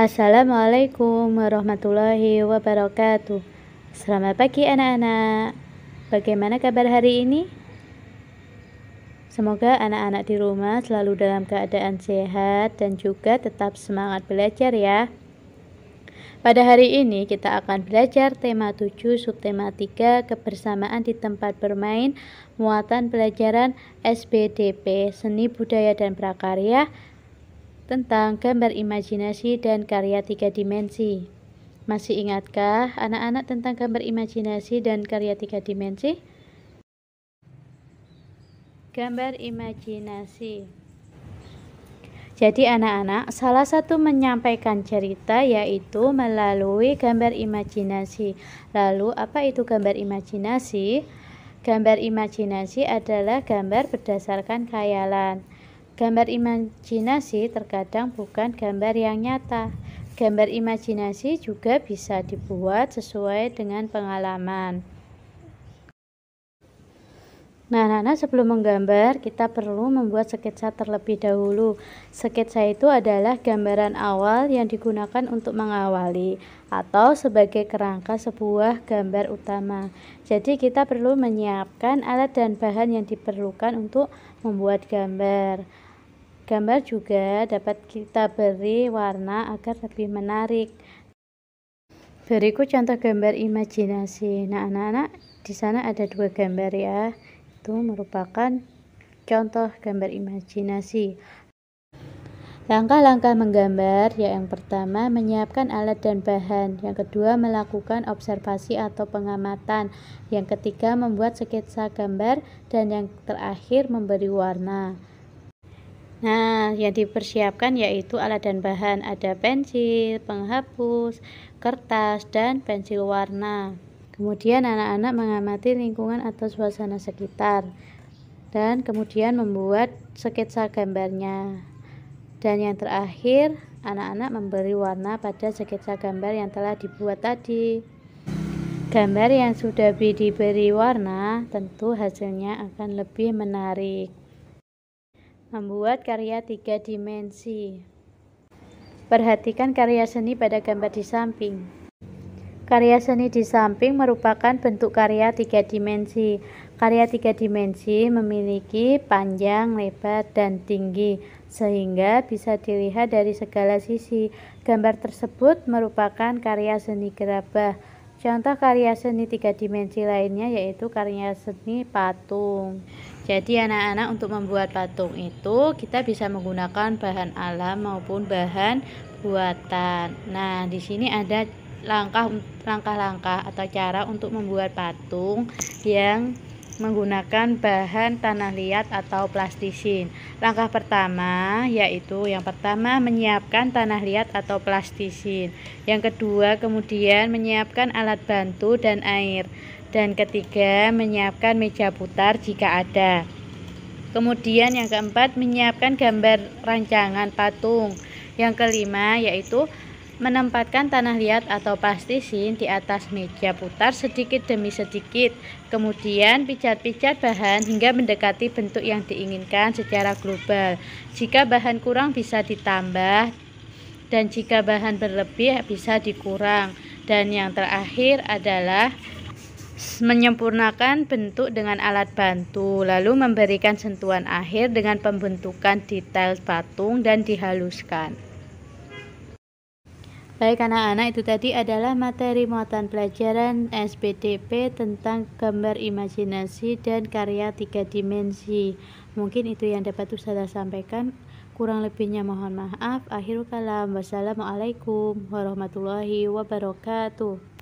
Assalamualaikum warahmatullahi wabarakatuh. Selamat pagi anak-anak. Bagaimana kabar hari ini? Semoga anak-anak di rumah selalu dalam keadaan sehat dan juga tetap semangat belajar ya. Pada hari ini kita akan belajar tema 7 subtema 3 kebersamaan di tempat bermain muatan pelajaran SBDP Seni Budaya dan Prakarya tentang gambar imajinasi dan karya tiga dimensi. Masih ingatkah anak-anak tentang gambar imajinasi dan karya tiga dimensi? Gambar imajinasi. Jadi anak-anak, salah satu menyampaikan cerita yaitu melalui gambar imajinasi. Lalu apa itu gambar imajinasi? Gambar imajinasi adalah gambar berdasarkan khayalan. Gambar imajinasi terkadang bukan gambar yang nyata. Gambar imajinasi juga bisa dibuat sesuai dengan pengalaman. Nah, Nana sebelum menggambar, kita perlu membuat sketsa terlebih dahulu. Sketsa itu adalah gambaran awal yang digunakan untuk mengawali atau sebagai kerangka sebuah gambar utama. Jadi, kita perlu menyiapkan alat dan bahan yang diperlukan untuk membuat gambar. Gambar juga dapat kita beri warna agar lebih menarik. Berikut contoh gambar imajinasi. Nah, anak-anak, di sana ada dua gambar ya. Itu merupakan contoh gambar imajinasi. Langkah-langkah menggambar, ya yang pertama menyiapkan alat dan bahan, yang kedua melakukan observasi atau pengamatan, yang ketiga membuat sketsa gambar, dan yang terakhir memberi warna. Nah, yang dipersiapkan yaitu alat dan bahan. Ada pensil, penghapus, kertas, dan pensil warna. Kemudian anak-anak mengamati lingkungan atau suasana sekitar dan kemudian membuat sketsa gambarnya. Dan yang terakhir, anak-anak memberi warna pada sketsa gambar yang telah dibuat tadi. Gambar yang sudah diberi warna tentu hasilnya akan lebih menarik membuat karya tiga dimensi. Perhatikan karya seni pada gambar di samping. Karya seni di samping merupakan bentuk karya tiga dimensi. Karya tiga dimensi memiliki panjang, lebar, dan tinggi, sehingga bisa dilihat dari segala sisi. Gambar tersebut merupakan karya seni gerabah. Contoh karya seni tiga dimensi lainnya yaitu karya seni patung. Jadi anak-anak untuk membuat patung itu kita bisa menggunakan bahan alam maupun bahan buatan. Nah, di sini ada langkah langkah atau cara untuk membuat patung yang menggunakan bahan tanah liat atau plastisin. Langkah pertama yaitu yang pertama menyiapkan tanah liat atau plastisin. Yang kedua kemudian menyiapkan alat bantu dan air. Dan ketiga menyiapkan meja putar jika ada. Kemudian yang keempat menyiapkan gambar rancangan patung. Yang kelima yaitu Menempatkan tanah liat atau plastisin di atas meja putar sedikit demi sedikit, kemudian pijat-pijat bahan hingga mendekati bentuk yang diinginkan secara global. Jika bahan kurang bisa ditambah dan jika bahan berlebih bisa dikurang. Dan yang terakhir adalah menyempurnakan bentuk dengan alat bantu, lalu memberikan sentuhan akhir dengan pembentukan detail patung dan dihaluskan. Baik anak-anak itu tadi adalah materi muatan pelajaran SPDP tentang gambar imajinasi dan karya tiga dimensi. Mungkin itu yang dapat saya sampaikan. Kurang lebihnya mohon maaf. Akhirul kalam. Wassalamualaikum warahmatullahi wabarakatuh.